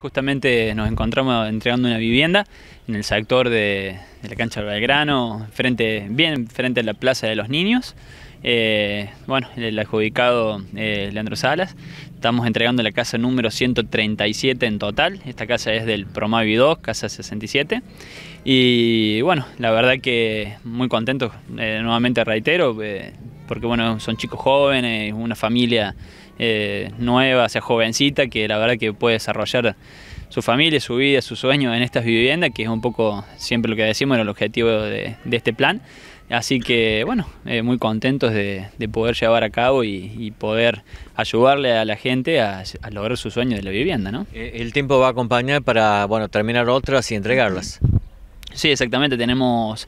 Justamente nos encontramos entregando una vivienda en el sector de, la cancha de Belgrano, frente, bien frente a la Plaza de los Niños. Eh, bueno, el adjudicado eh, Leandro Salas. Estamos entregando la casa número 137 en total. Esta casa es del Promavi 2, casa 67. Y bueno, la verdad que muy contento, eh, nuevamente reitero, porque bueno, son chicos jóvenes, una familia eh, nueva, o sea, jovencita, que la verdad que puede desarrollar su familia, su vida, su sueño en estas viviendas, que es un poco siempre lo que decimos, el objetivo de, este plan. Así que bueno, eh, muy contentos de, poder llevar a cabo y, poder ayudarle a la gente a, lograr su sueño de la vivienda, ¿no? Eh, el tiempo va a acompañar para bueno terminar otras y entregarlas. Sí, exactamente. Tenemos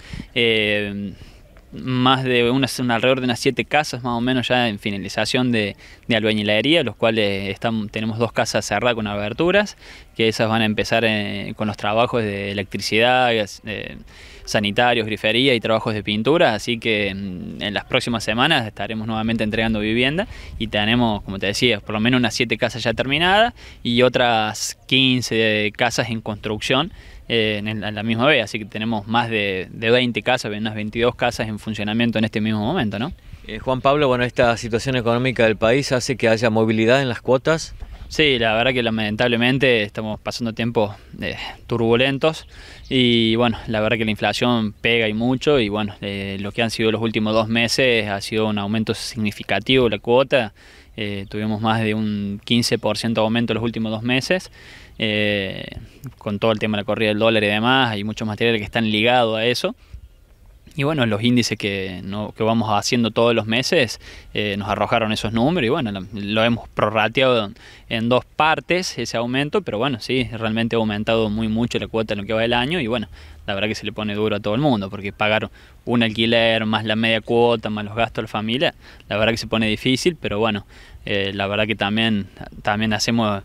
más de unas, alrededor de unas siete casas más o menos ya en finalización de, albañilería, los cuales están, tenemos dos casas cerradas con aberturas, que esas van a empezar eh, con los trabajos de electricidad, eh, sanitarios, grifería y trabajos de pintura, así que mm, en las próximas semanas estaremos nuevamente entregando vivienda y tenemos, como te decía, por lo menos unas siete casas ya terminadas y otras 15 eh, casas en construcción eh, en, la misma vez, así que tenemos más de, 20 casas, unas 22 casas en funcionamiento en este mismo momento, ¿no? Eh, Juan Pablo, bueno, esta situación económica del país hace que haya movilidad en las cuotas. Sí, la verdad que lamentablemente estamos pasando tiempos eh, turbulentos y bueno, la verdad que la inflación pega y mucho y bueno, lo que han sido los últimos dos meses ha sido un aumento significativo de la cuota, tuvimos más de un 15% de aumento los últimos dos meses con todo el tema de la corrida del dólar y demás, hay muchos materiales que están ligados a eso. Y bueno, los índices que, vamos haciendo todos los meses eh, nos arrojaron esos números y bueno, lo, hemos prorrateado en dos partes ese aumento, pero bueno, sí, realmente ha aumentado muy mucho la cuota en lo que va del año y bueno, la verdad que se le pone duro a todo el mundo porque pagar un alquiler más la media cuota más los gastos de la familia, la verdad que se pone difícil, pero bueno, eh, la verdad que también, también hacemos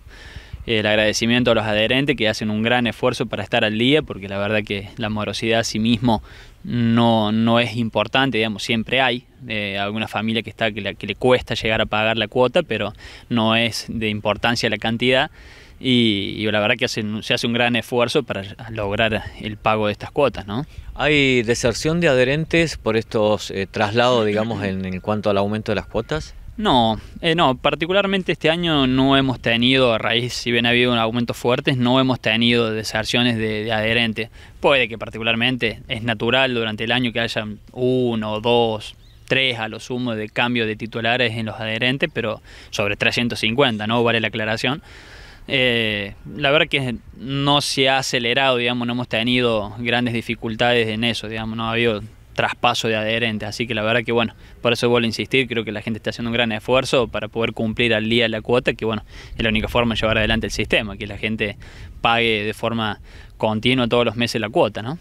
eh, el agradecimiento a los adherentes que hacen un gran esfuerzo para estar al día, porque la verdad que la morosidad a sí mismo no, no es importante, digamos, siempre hay eh, alguna familia que, está, que, le cuesta llegar a pagar la cuota, pero no es de importancia la cantidad. Y, la verdad que hacen, se hace un gran esfuerzo para lograr el pago de estas cuotas, ¿no? ¿Hay deserción de adherentes por estos eh, traslados, digamos, en, cuanto al aumento de las cuotas? No, eh, no, particularmente este año no hemos tenido, a raíz, si bien ha habido un aumento fuerte, no hemos tenido deserciones de, adherentes. Puede que particularmente es natural durante el año que haya uno, dos, tres a lo sumo de cambios de titulares en los adherentes, pero sobre 350, ¿no? Vale la aclaración. Eh, la verdad que no se ha acelerado, digamos, no hemos tenido grandes dificultades en eso, digamos, no ha habido traspaso de adherentes. Así que la verdad que bueno, por eso vuelvo a insistir, creo que la gente está haciendo un gran esfuerzo para poder cumplir al día la cuota, que bueno, es la única forma de llevar adelante el sistema, que la gente pague de forma continua todos los meses la cuota, ¿no?